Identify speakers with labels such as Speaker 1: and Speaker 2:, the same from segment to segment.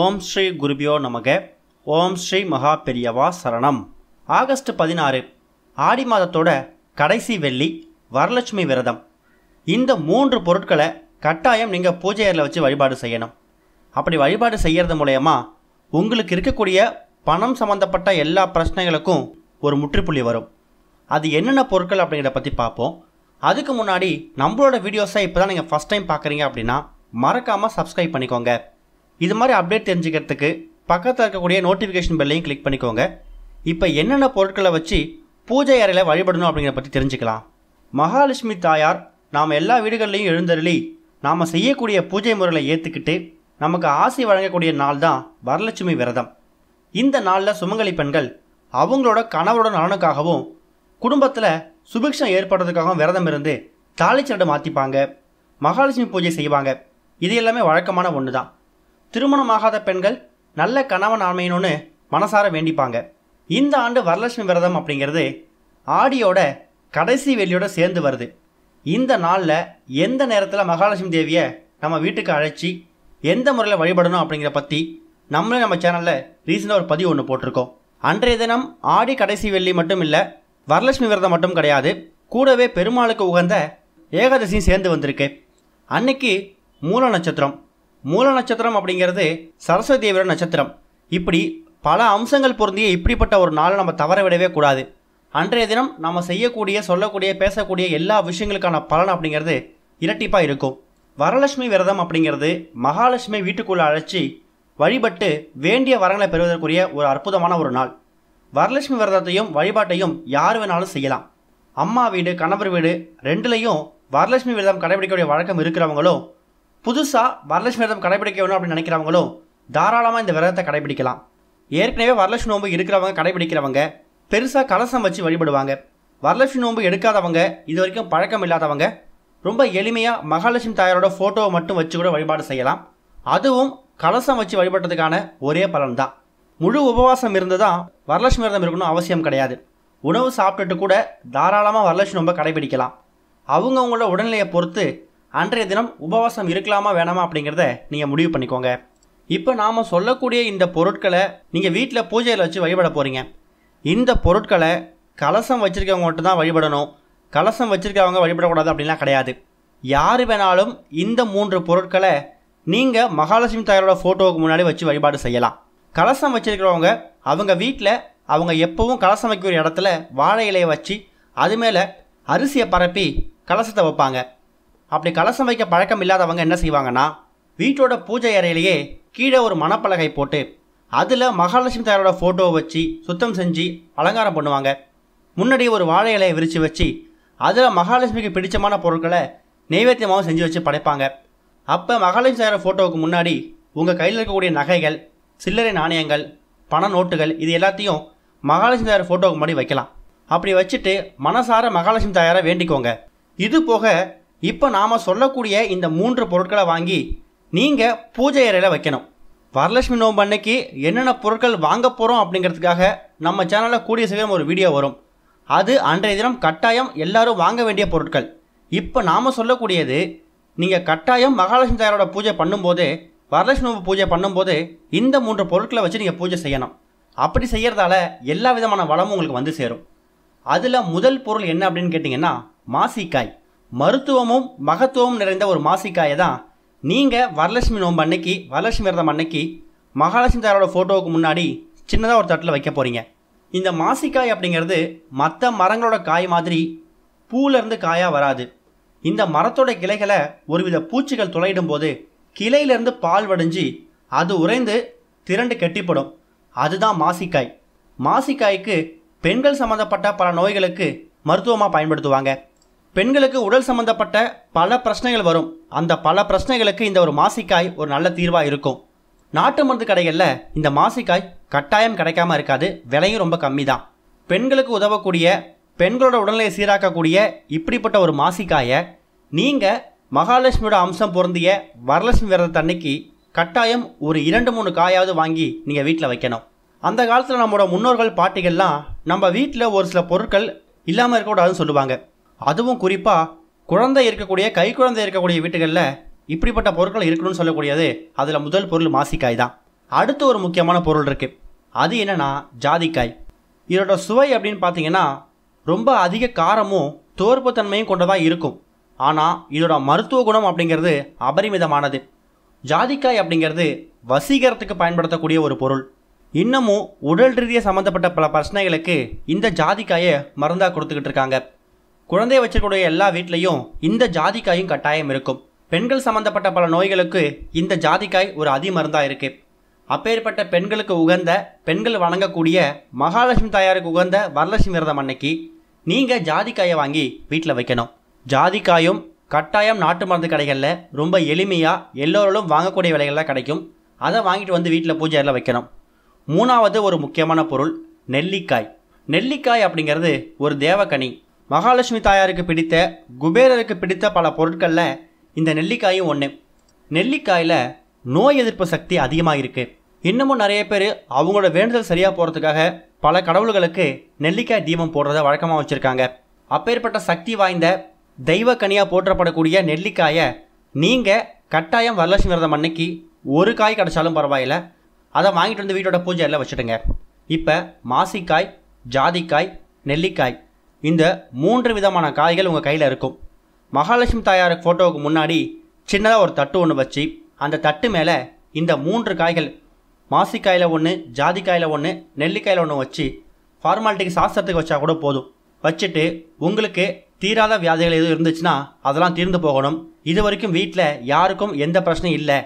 Speaker 1: ஓம் ஸ்ரீ குருபியோ நமக ஓம் ஸ்ரீ மகா பெரியவா சரணம் ஆகஸ்ட் பதினாறு ஆடி மாதத்தோட கடைசி வெள்ளி வரலட்சுமி விரதம் இந்த மூன்று பொருட்களை கட்டாயம் நீங்கள் பூஜை அறையில் வச்சு வழிபாடு செய்யணும் அப்படி வழிபாடு செய்கிறது மூலயமா உங்களுக்கு இருக்கக்கூடிய பணம் சம்மந்தப்பட்ட எல்லா பிரச்சனைகளுக்கும் ஒரு முற்றுப்புள்ளி வரும் அது என்னென்ன பொருட்கள் அப்படிங்கிறத பற்றி பார்ப்போம் அதுக்கு முன்னாடி நம்மளோட வீடியோஸை இப்போ தான் நீங்கள் ஃபஸ்ட் டைம் பார்க்குறீங்க அப்படின்னா மறக்காமல் சப்ஸ்கிரைப் பண்ணிக்கோங்க இது மாதிரி அப்டேட் தெரிஞ்சுக்கிறதுக்கு பக்கத்தில் இருக்கக்கூடிய நோட்டிஃபிகேஷன் பெல்லையும் கிளிக் பண்ணிக்கோங்க இப்போ என்னென்ன பொருட்களை வச்சு பூஜை அறையில் வழிபடணும் அப்படிங்கிற பற்றி தெரிஞ்சுக்கலாம் மகாலட்சுமி தாயார் நாம் எல்லா வீடுகள்லையும் எழுந்தருளி நாம் செய்யக்கூடிய பூஜை முறையில் ஏற்றுக்கிட்டு நமக்கு ஆசை வழங்கக்கூடிய நாள் தான் வரலட்சுமி விரதம் இந்த நாளில் சுமங்கலி பெண்கள் அவங்களோட கணவரோட நலனுக்காகவும் குடும்பத்தில் சுபிக்ஷம் ஏற்படுறதுக்காகவும் விரதம் இருந்து தாலிச்சரடு மாற்றிப்பாங்க மகாலட்சுமி பூஜை செய்வாங்க இது எல்லாமே வழக்கமான ஒன்று தான் திருமணமாகாத பெண்கள் நல்ல கணவன் அமையணும்னு மனசார வேண்டிப்பாங்க இந்த ஆண்டு வரலட்சுமி விரதம் அப்படிங்கிறது ஆடியோட கடைசி வெளியோட சேர்ந்து வருது இந்த நாளில் எந்த நேரத்தில் மகாலட்சுமி தேவியை நம்ம வீட்டுக்கு அழைச்சி எந்த முறையில் வழிபடணும் அப்படிங்கிற பற்றி நம்மளே நம்ம சேனலில் ரீசெண்டாக ஒரு பதிவு ஒன்று போட்டிருக்கோம் அன்றைய தினம் ஆடி கடைசி வெள்ளி மட்டும் இல்லை வரலட்சுமி விரதம் மட்டும் கிடையாது கூடவே பெருமாளுக்கு உகந்த ஏகாதசியும் சேர்ந்து வந்திருக்கு அன்னைக்கு மூல நட்சத்திரம் மூல நட்சத்திரம் அப்படிங்கிறது சரஸ்வதி தேவியோட நட்சத்திரம் இப்படி பல அம்சங்கள் பொருந்திய இப்படிப்பட்ட ஒரு நாளை நம்ம தவற விடவே கூடாது அன்றைய தினம் நம்ம செய்யக்கூடிய சொல்லக்கூடிய பேசக்கூடிய எல்லா விஷயங்களுக்கான பலன் அப்படிங்கிறது இரட்டிப்பாக இருக்கும் வரலட்சுமி விரதம் அப்படிங்கிறது மகாலட்சுமி வீட்டுக்குள்ளே அழைச்சி வழிபட்டு வேண்டிய வரங்களை பெறுவதற்குரிய ஒரு அற்புதமான ஒரு நாள் வரலட்சுமி விரதத்தையும் வழிபாட்டையும் யார் வேணாலும் செய்யலாம் அம்மா வீடு கணவர் வீடு ரெண்டுலேயும் வரலட்சுமி விரதம் கடைபிடிக்கக்கூடிய வழக்கம் இருக்கிறவங்களும் புதுசாக வரலட்சுமி விரதம் கடைபிடிக்க வேணும் அப்படின்னு நினைக்கிறவங்களும் தாராளமாக இந்த விரதத்தை கடைபிடிக்கலாம் ஏற்கனவே வரலட்சுமி நோன்பு இருக்கிறவங்க கடைபிடிக்கிறவங்க பெருசாக கலசம் வச்சு வழிபடுவாங்க வரலட்சுமி நோன்பு எடுக்காதவங்க இது வரைக்கும் பழக்கம் இல்லாதவங்க ரொம்ப எளிமையாக மகாலட்சுமி தாயாரோட ஃபோட்டோவை மட்டும் வச்சு கூட வழிபாடு செய்யலாம் அதுவும் கலசம் வச்சு வழிபடுறதுக்கான ஒரே பலன்தான் முழு உபவாசம் இருந்து தான் வரலட்சுமி விரதம் இருக்கணும் அவசியம் கிடையாது உணவு சாப்பிட்டுட்டு கூட தாராளமாக வரலட்சுமி நோன்பை கடைபிடிக்கலாம் அவங்கவுங்களோட உடல்நிலையை பொறுத்து அன்றைய தினம் உபவாசம் இருக்கலாமா வேணாமா அப்படிங்கிறத நீங்கள் முடிவு பண்ணிக்கோங்க இப்போ நாம் சொல்லக்கூடிய இந்த பொருட்களை நீங்கள் வீட்டில் பூஜையில் வச்சு வழிபட போகிறீங்க இந்த பொருட்களை கலசம் மட்டும் தான் வழிபடணும் கலசம் வச்சுருக்கவங்க வழிபடக்கூடாது அப்படின்லாம் கிடையாது யார் வேணாலும் இந்த மூன்று பொருட்களை நீங்கள் மகாலட்சுமி தாயாரோட ஃபோட்டோவுக்கு முன்னாடி வச்சு வழிபாடு செய்யலாம் கலசம் வச்சுருக்கிறவங்க அவங்க வீட்டில் அவங்க எப்போவும் கலசம் வைக்கிற இடத்துல வாழை இலையை வச்சு அது மேலே அரிசியை பரப்பி கலசத்தை வைப்பாங்க அப்படி கலசம் வைக்க பழக்கம் இல்லாதவங்க என்ன செய்வாங்கன்னா வீட்டோட பூஜை அறையிலேயே கீழே ஒரு மணப்பலகை போட்டு அதில் மகாலட்சுமி தாயாரோட ஃபோட்டோவை வச்சு சுத்தம் செஞ்சு அலங்காரம் பண்ணுவாங்க முன்னாடி ஒரு வாழை இலையை விரித்து வச்சு அதில் மகாலட்சுமிக்கு பிடிச்சமான பொருட்களை நைவேத்தியமாகவும் செஞ்சு வச்சு படைப்பாங்க அப்போ மகாலட்சுமி தாயாரோட ஃபோட்டோவுக்கு முன்னாடி உங்கள் கையில் இருக்கக்கூடிய நகைகள் சில்லறை நாணயங்கள் பண நோட்டுகள் இது எல்லாத்தையும் மகாலட்சுமி தாயார் ஃபோட்டோவுக்கு முன்னாடி வைக்கலாம் அப்படி வச்சுட்டு மனசார மகாலட்சுமி தாயாரை வேண்டிக்கோங்க இது போக இப்போ நாம் சொல்லக்கூடிய இந்த மூன்று பொருட்களை வாங்கி நீங்கள் பூஜை அறையில் வைக்கணும் வரலட்சுமி நோம்பு அன்னைக்கு என்னென்ன பொருட்கள் வாங்க போகிறோம் அப்படிங்கிறதுக்காக நம்ம சேனலில் கூடிய சீக்கிரம் ஒரு வீடியோ வரும் அது அன்றைய தினம் கட்டாயம் எல்லாரும் வாங்க வேண்டிய பொருட்கள் இப்போ நாம் சொல்லக்கூடியது நீங்கள் கட்டாயம் மகாலட்சுமி தாயாரோட பூஜை பண்ணும்போது வரலட்சுமி நோம்பு பூஜை பண்ணும்போது இந்த மூன்று பொருட்களை வச்சு நீங்கள் பூஜை செய்யணும் அப்படி செய்கிறதால எல்லா விதமான வளமும் உங்களுக்கு வந்து சேரும் அதில் முதல் பொருள் என்ன அப்படின்னு கேட்டிங்கன்னா மாசிக்காய் மருத்துவமும் மகத்துவமும் நிறைந்த ஒரு மாசிக்காயை தான் நீங்கள் வரலட்சுமி நோம்பு அன்னைக்கு வரலட்சுமி விரதம் அன்னைக்கு மகாலட்சுமி தாரோட ஃபோட்டோவுக்கு முன்னாடி சின்னதாக ஒரு தட்டில் வைக்க போகிறீங்க இந்த மாசிக்காய் அப்படிங்கிறது மற்ற மரங்களோட காய் மாதிரி பூலேருந்து காயாக வராது இந்த மரத்தோட கிளைகளை ஒருவித பூச்சிகள் துளையிடும் போது கிளையிலேருந்து பால் வடிஞ்சு அது உறைந்து திரண்டு கெட்டிப்படும் அதுதான் மாசிக்காய் மாசிக்காய்க்கு பெண்கள் சம்மந்தப்பட்ட பல நோய்களுக்கு மருத்துவமாக பயன்படுத்துவாங்க பெண்களுக்கு உடல் சம்பந்தப்பட்ட பல பிரச்சனைகள் வரும் அந்த பல பிரச்சனைகளுக்கு இந்த ஒரு மாசிக்காய் ஒரு நல்ல தீர்வாக இருக்கும் நாட்டு மருந்து கடைகளில் இந்த மாசிக்காய் கட்டாயம் கிடைக்காம இருக்காது விலையும் ரொம்ப கம்மி தான் பெண்களுக்கு உதவக்கூடிய பெண்களோட உடல்நிலையை சீராக்கக்கூடிய இப்படிப்பட்ட ஒரு மாசிக்காயை நீங்கள் மகாலட்சுமியோட அம்சம் பொருந்திய வரலட்சுமி விரத அன்னைக்கு கட்டாயம் ஒரு இரண்டு மூணு காயாவது வாங்கி நீங்கள் வீட்டில் வைக்கணும் அந்த காலத்தில் நம்மளோட முன்னோர்கள் பாட்டிகள்லாம் நம்ம வீட்டில் ஒரு சில பொருட்கள் இல்லாமல் இருக்கக்கூடாதுன்னு சொல்லுவாங்க அதுவும் குறிப்பாக குழந்தை இருக்கக்கூடிய கை குழந்தை இருக்கக்கூடிய வீட்டுகளில் இப்படிப்பட்ட பொருட்கள் இருக்கணும்னு சொல்லக்கூடியது அதில் முதல் பொருள் மாசிக்காய் தான் அடுத்து ஒரு முக்கியமான பொருள் இருக்குது அது என்னென்னா ஜாதிக்காய் இதோட சுவை அப்படின்னு பார்த்தீங்கன்னா ரொம்ப அதிக காரமும் தோற்புத்தன்மையும் கொண்டதாக இருக்கும் ஆனால் இதோட மருத்துவ குணம் அப்படிங்கிறது அபரிமிதமானது ஜாதிக்காய் அப்படிங்கிறது வசீகரத்துக்கு பயன்படுத்தக்கூடிய ஒரு பொருள் இன்னமும் உடல் ரீதியாக சம்மந்தப்பட்ட பல பிரச்சனைகளுக்கு இந்த ஜாதிக்காயை மருந்தாக கொடுத்துக்கிட்டு இருக்காங்க குழந்தைய வச்சிருக்கூடிய எல்லா வீட்லேயும் இந்த ஜாதிக்காயும் கட்டாயம் இருக்கும் பெண்கள் சம்மந்தப்பட்ட பல நோய்களுக்கு இந்த ஜாதிக்காய் ஒரு அதிமருந்தாக இருக்குது அப்பேற்பட்ட பெண்களுக்கு உகந்த பெண்கள் வணங்கக்கூடிய மகாலட்சுமி தாயாருக்கு உகந்த வரலட்சுமி விரதம் அன்னைக்கு நீங்கள் ஜாதிக்காயை வாங்கி வீட்டில் வைக்கணும் ஜாதிக்காயும் கட்டாயம் நாட்டு மருந்து கடைகளில் ரொம்ப எளிமையாக எல்லோரும் வாங்கக்கூடிய விலைகளில் கிடைக்கும் அதை வாங்கிட்டு வந்து வீட்டில் பூஜை வைக்கணும் மூணாவது ஒரு முக்கியமான பொருள் நெல்லிக்காய் நெல்லிக்காய் அப்படிங்கிறது ஒரு தேவக்கனி மகாலட்சுமி தாயாருக்கு பிடித்த குபேரருக்கு பிடித்த பல பொருட்களில் இந்த நெல்லிக்காயும் ஒன்று நெல்லிக்காயில் நோய் எதிர்ப்பு சக்தி அதிகமாக இருக்குது இன்னமும் நிறைய பேர் அவங்களோட வேண்டுதல் சரியாக போகிறதுக்காக பல கடவுள்களுக்கு நெல்லிக்காய் தீபம் போடுறத வழக்கமாக வச்சுருக்காங்க அப்பேற்பட்ட சக்தி வாய்ந்த தெய்வ கனியாக போற்றப்படக்கூடிய நெல்லிக்காயை நீங்கள் கட்டாயம் வரலட்சுமி விரதம் அன்னைக்கு ஒரு காய் கிடச்சாலும் பரவாயில்ல அதை வாங்கிட்டு வந்து வீட்டோட பூஜையில் வச்சுடுங்க இப்போ மாசிக்காய் ஜாதிக்காய் நெல்லிக்காய் இந்த மூன்று விதமான காய்கள் உங்கள் கையில் இருக்கும் மகாலட்சுமி தாயாருக்கு ஃபோட்டோவுக்கு முன்னாடி சின்னதாக ஒரு தட்டு ஒன்று வச்சு அந்த தட்டு மேலே இந்த மூன்று காய்கள் மாசிக்காயில் ஒன்று ஜாதிக்காயில் ஒன்று நெல்லிக்காயில் ஒன்று வச்சு ஃபார்மாலிட்டிக்கு சாஸ்திரத்துக்கு வச்சா கூட போதும் வச்சுட்டு உங்களுக்கு தீராத வியாதிகள் எதுவும் இருந்துச்சுன்னா அதெல்லாம் தீர்ந்து போகணும் இது வரைக்கும் வீட்டில் யாருக்கும் எந்த பிரச்சனையும் இல்லை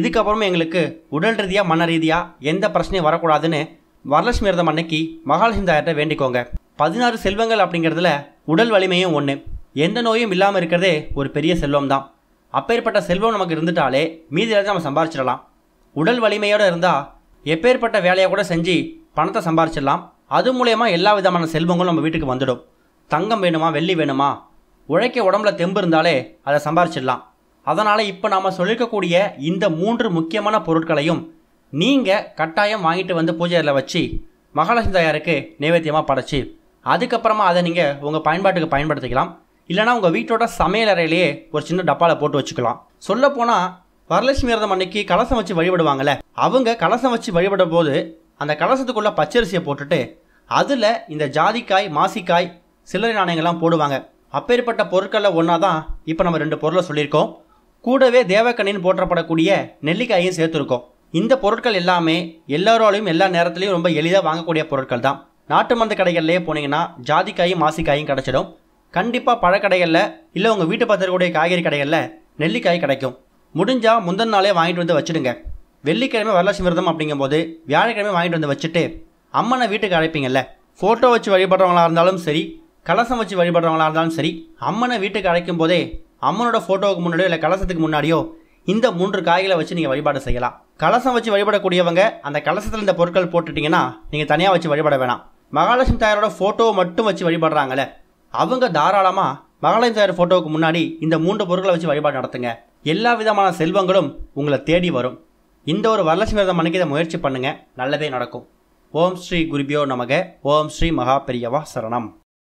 Speaker 1: இதுக்கப்புறமும் எங்களுக்கு உடல் ரீதியாக மன ரீதியாக எந்த பிரச்சனையும் வரக்கூடாதுன்னு வரலட்சுமி இருந்த அன்னைக்கு மகாலட்சுமி தாயார்கிட்ட வேண்டிக்கோங்க பதினாறு செல்வங்கள் அப்படிங்கிறதுல உடல் வலிமையும் ஒன்று எந்த நோயும் இல்லாமல் இருக்கிறதே ஒரு பெரிய செல்வம் தான் அப்பேற்பட்ட செல்வம் நமக்கு இருந்துட்டாலே மீதி நம்ம சம்பாரிச்சிடலாம் உடல் வலிமையோடு இருந்தால் எப்பேற்பட்ட வேலையை கூட செஞ்சு பணத்தை சம்பாரிச்சிடலாம் அது மூலயமா எல்லா விதமான செல்வங்களும் நம்ம வீட்டுக்கு வந்துடும் தங்கம் வேணுமா வெள்ளி வேணுமா உழைக்க உடம்புல தெம்பு இருந்தாலே அதை சம்பாரிச்சிடலாம் அதனால் இப்போ நாம் சொல்லிக்கக்கூடிய இந்த மூன்று முக்கியமான பொருட்களையும் நீங்கள் கட்டாயம் வாங்கிட்டு வந்து பூஜையில் வச்சு மகாலட்சுமி தாயாருக்கு நைவேத்தியமாக படைச்சி அதுக்கப்புறமா அதை நீங்கள் உங்கள் பயன்பாட்டுக்கு பயன்படுத்திக்கலாம் இல்லைனா உங்கள் வீட்டோட சமையல் அறையிலேயே ஒரு சின்ன டப்பாவில் போட்டு வச்சுக்கலாம் சொல்லப்போனால் வரலட்சுமி விரதம் அன்னைக்கு கலசம் வச்சு வழிபடுவாங்கள்ல அவங்க கலசம் வச்சு வழிபடும் போது அந்த கலசத்துக்குள்ளே பச்சரிசியை போட்டுட்டு அதில் இந்த ஜாதிக்காய் மாசிக்காய் சில்லறை நாணயங்கள்லாம் போடுவாங்க அப்பேற்பட்ட பொருட்களில் ஒன்றா தான் இப்போ நம்ம ரெண்டு பொருளை சொல்லியிருக்கோம் கூடவே தேவக்கண்ணின்னு போற்றப்படக்கூடிய நெல்லிக்காயும் சேர்த்துருக்கோம் இந்த பொருட்கள் எல்லாமே எல்லோராலையும் எல்லா நேரத்துலையும் ரொம்ப எளிதாக வாங்கக்கூடிய பொருட்கள் தான் நாட்டு மருந்து கடைகள்லேயே போனீங்கன்னா ஜாதிக்காயும் மாசிக்காயும் கிடச்சிடும் கண்டிப்பாக பழக்கடைகளில் இல்லை உங்கள் வீட்டு பத்திரக்கூடிய காய்கறி கடைகளில் நெல்லிக்காய் கிடைக்கும் முடிஞ்சால் முந்தின நாளே வாங்கிட்டு வந்து வச்சுடுங்க வெள்ளிக்கிழமை வரலட்சுமி விரதம் அப்படிங்கும்போது வியாழக்கிழமை வாங்கிட்டு வந்து வச்சுட்டு அம்மனை வீட்டுக்கு அழைப்பீங்கல்ல ஃபோட்டோ வச்சு வழிபடுறவங்களாக இருந்தாலும் சரி கலசம் வச்சு வழிபடுறவங்களாக இருந்தாலும் சரி அம்மனை வீட்டுக்கு அழைக்கும் போதே அம்மனோட ஃபோட்டோவுக்கு முன்னாடியோ இல்லை கலசத்துக்கு முன்னாடியோ இந்த மூன்று காய்களை வச்சு நீங்கள் வழிபாடு செய்யலாம் கலசம் வச்சு வழிபடக்கூடியவங்க அந்த கலசத்தில் இந்த பொருட்கள் போட்டுட்டிங்கன்னா நீங்கள் தனியாக வச்சு வழிபட வேணாம் மகாலட்சுமி தாயாரோட ஃபோட்டோவை மட்டும் வச்சு வழிபடுறாங்களே அவங்க தாராளமாக மகாலட்சுமி தாயார் ஃபோட்டோவுக்கு முன்னாடி இந்த மூன்று பொருட்களை வச்சு வழிபாடு நடத்துங்க எல்லா விதமான செல்வங்களும் உங்களை தேடி வரும் இந்த ஒரு வரலட்சுமி விரதம் அன்னைக்கு இதை முயற்சி பண்ணுங்கள் நல்லதே நடக்கும் ஓம் ஸ்ரீ குருபியோ நமக ஓம் ஸ்ரீ மகா பெரியவா சரணம்